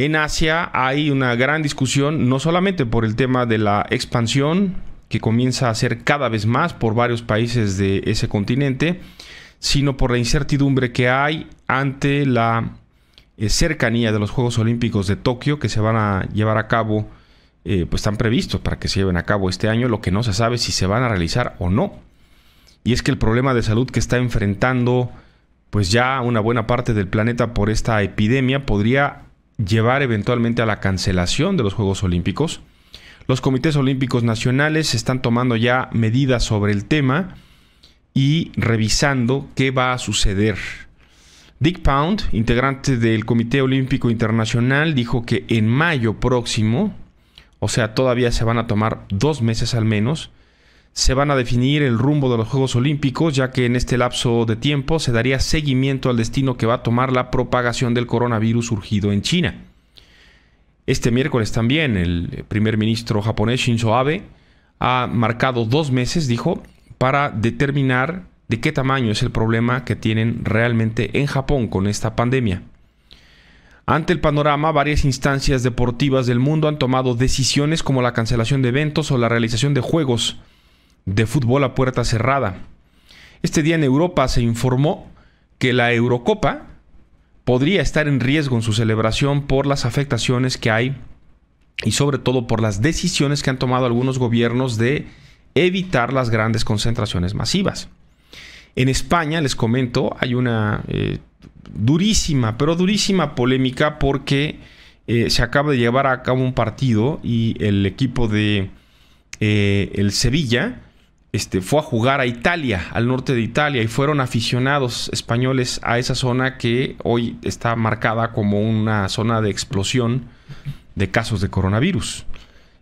En Asia hay una gran discusión, no solamente por el tema de la expansión, que comienza a ser cada vez más por varios países de ese continente, sino por la incertidumbre que hay ante la eh, cercanía de los Juegos Olímpicos de Tokio que se van a llevar a cabo, eh, pues están previstos para que se lleven a cabo este año, lo que no se sabe si se van a realizar o no. Y es que el problema de salud que está enfrentando pues ya una buena parte del planeta por esta epidemia podría llevar eventualmente a la cancelación de los Juegos Olímpicos. Los comités olímpicos nacionales están tomando ya medidas sobre el tema y revisando qué va a suceder. Dick Pound, integrante del Comité Olímpico Internacional, dijo que en mayo próximo, o sea, todavía se van a tomar dos meses al menos, se van a definir el rumbo de los Juegos Olímpicos, ya que en este lapso de tiempo se daría seguimiento al destino que va a tomar la propagación del coronavirus surgido en China. Este miércoles también el primer ministro japonés Shinzo Abe ha marcado dos meses, dijo, para determinar de qué tamaño es el problema que tienen realmente en Japón con esta pandemia. Ante el panorama, varias instancias deportivas del mundo han tomado decisiones como la cancelación de eventos o la realización de juegos de fútbol a puerta cerrada. Este día en Europa se informó que la Eurocopa podría estar en riesgo en su celebración por las afectaciones que hay y sobre todo por las decisiones que han tomado algunos gobiernos de evitar las grandes concentraciones masivas. En España, les comento, hay una eh, durísima, pero durísima polémica porque eh, se acaba de llevar a cabo un partido y el equipo de eh, el Sevilla este, fue a jugar a Italia, al norte de Italia, y fueron aficionados españoles a esa zona que hoy está marcada como una zona de explosión de casos de coronavirus.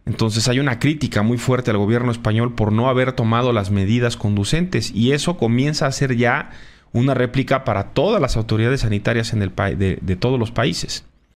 Entonces hay una crítica muy fuerte al gobierno español por no haber tomado las medidas conducentes y eso comienza a ser ya una réplica para todas las autoridades sanitarias en el de todos los países.